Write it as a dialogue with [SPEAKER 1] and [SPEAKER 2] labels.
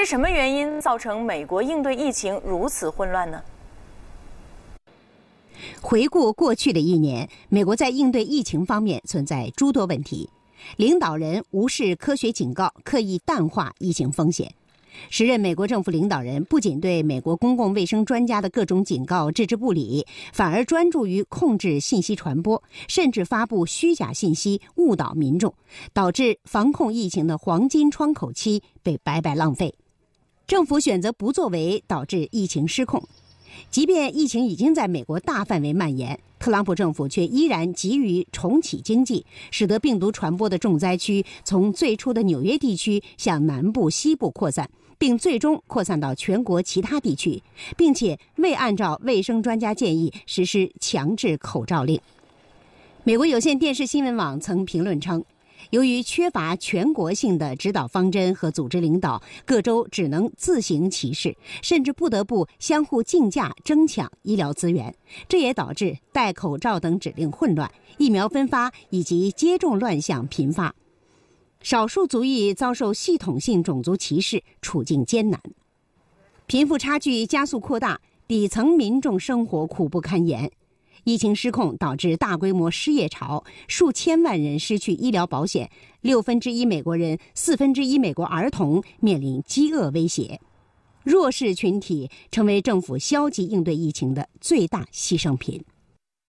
[SPEAKER 1] 是什么原因造成美国应对疫情如此混乱呢？回顾过去的一年，美国在应对疫情方面存在诸多问题。领导人无视科学警告，刻意淡化疫情风险。时任美国政府领导人不仅对美国公共卫生专家的各种警告置之不理，反而专注于控制信息传播，甚至发布虚假信息误导民众，导致防控疫情的黄金窗口期被白白浪费。政府选择不作为，导致疫情失控。即便疫情已经在美国大范围蔓延，特朗普政府却依然急于重启经济，使得病毒传播的重灾区从最初的纽约地区向南部、西部扩散，并最终扩散到全国其他地区，并且未按照卫生专家建议实施强制口罩令。美国有线电视新闻网曾评论称。由于缺乏全国性的指导方针和组织领导，各州只能自行其是，甚至不得不相互竞价争抢医疗资源。这也导致戴口罩等指令混乱，疫苗分发以及接种乱象频发。少数族裔遭受系统性种族歧视，处境艰难；贫富差距加速扩大，底层民众生活苦不堪言。疫情失控导致大规模失业潮，数千万人失去医疗保险，六分之一美国人，四分之一美国儿童面临饥饿威胁，弱势群体成为政府消极应对疫情的最大牺牲品。